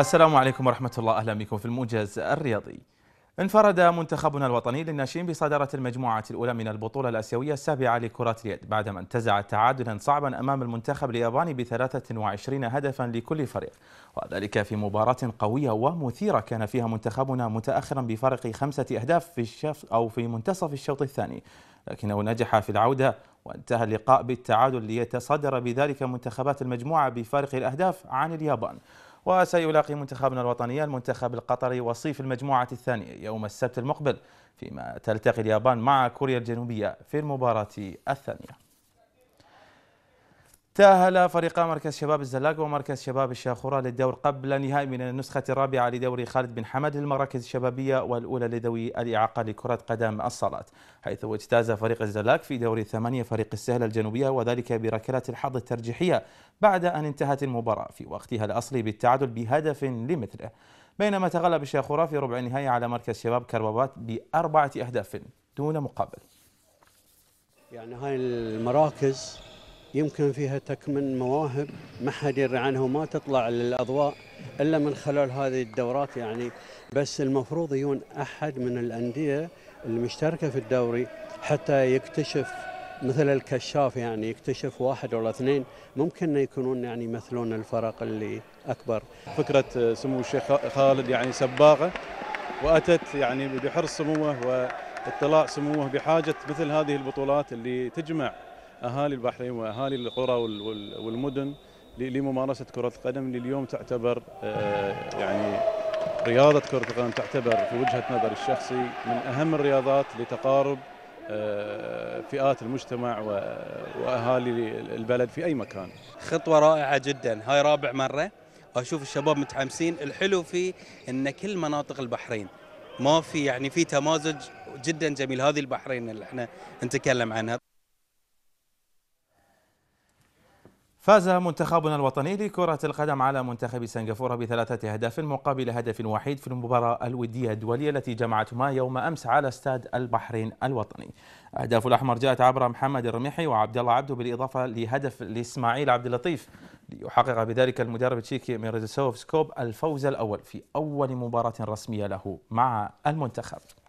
السلام عليكم ورحمة الله أهلا بكم في الموجز الرياضي انفرد منتخبنا الوطني للناشئين بصدارة المجموعة الأولى من البطولة الآسيوية السابعة لكرة اليد بعدما انتزع تعادلا صعبا أمام المنتخب الياباني ب 23 هدفا لكل فريق وذلك في مباراة قوية ومثيرة كان فيها منتخبنا متأخرا بفرق خمسة أهداف في الشف أو في منتصف الشوط الثاني لكنه نجح في العودة وانتهى اللقاء بالتعادل ليتصدر بذلك منتخبات المجموعة بفارق الأهداف عن اليابان وسيلاقي منتخبنا الوطني المنتخب القطري وصيف المجموعة الثانية يوم السبت المقبل فيما تلتقي اليابان مع كوريا الجنوبية في المباراة الثانية تأهل فريق مركز شباب الزلاق ومركز شباب الشاخورة للدور قبل نهائي من النسخة الرابعة لدوري خالد بن حمد للمراكز الشبابية والأولى لذوي الإعاقة لكرة قدم الصالات حيث اجتاز فريق الزلاق في دوري الثمانية فريق السهلة الجنوبية وذلك بركلة الحظ الترجيحية بعد أن انتهت المباراة في وقتها الأصلي بالتعادل بهدف لمثله بينما تغلب الشاخورة في ربع النهائي على مركز شباب كربابات بأربعة أهداف دون مقابل يعني هاي المراكز يمكن فيها تكمن مواهب ما حد يدري عنها وما تطلع للاضواء الا من خلال هذه الدورات يعني بس المفروض يكون احد من الانديه المشتركه في الدوري حتى يكتشف مثل الكشاف يعني يكتشف واحد ولا اثنين ممكن يكونون يعني يمثلون الفرق اللي اكبر. فكره سمو الشيخ خالد يعني سباقه واتت يعني بحرص سموه واطلاع سموه بحاجه مثل هذه البطولات اللي تجمع اهالي البحرين واهالي القرى والمدن لممارسه كره القدم اللي اليوم تعتبر آه، يعني رياضه كره القدم تعتبر في وجهه نظري الشخصي من اهم الرياضات لتقارب آه، فئات المجتمع واهالي البلد في اي مكان. خطوه رائعه جدا، هاي رابع مره اشوف الشباب متحمسين، الحلو في ان كل مناطق البحرين ما في يعني في تمازج جدا جميل هذه البحرين اللي احنا نتكلم عنها فاز منتخبنا الوطني لكرة القدم على منتخب سنغافورة بثلاثة أهداف مقابل هدف وحيد في المباراة الودية الدولية التي جمعتهما يوم أمس على استاد البحرين الوطني. أهداف الأحمر جاءت عبر محمد الرميحي وعبد الله عبده بالإضافة لهدف لإسماعيل عبد اللطيف ليحقق بذلك المدرب التشيكي ميرزيسوف سكوب الفوز الأول في أول مباراة رسمية له مع المنتخب.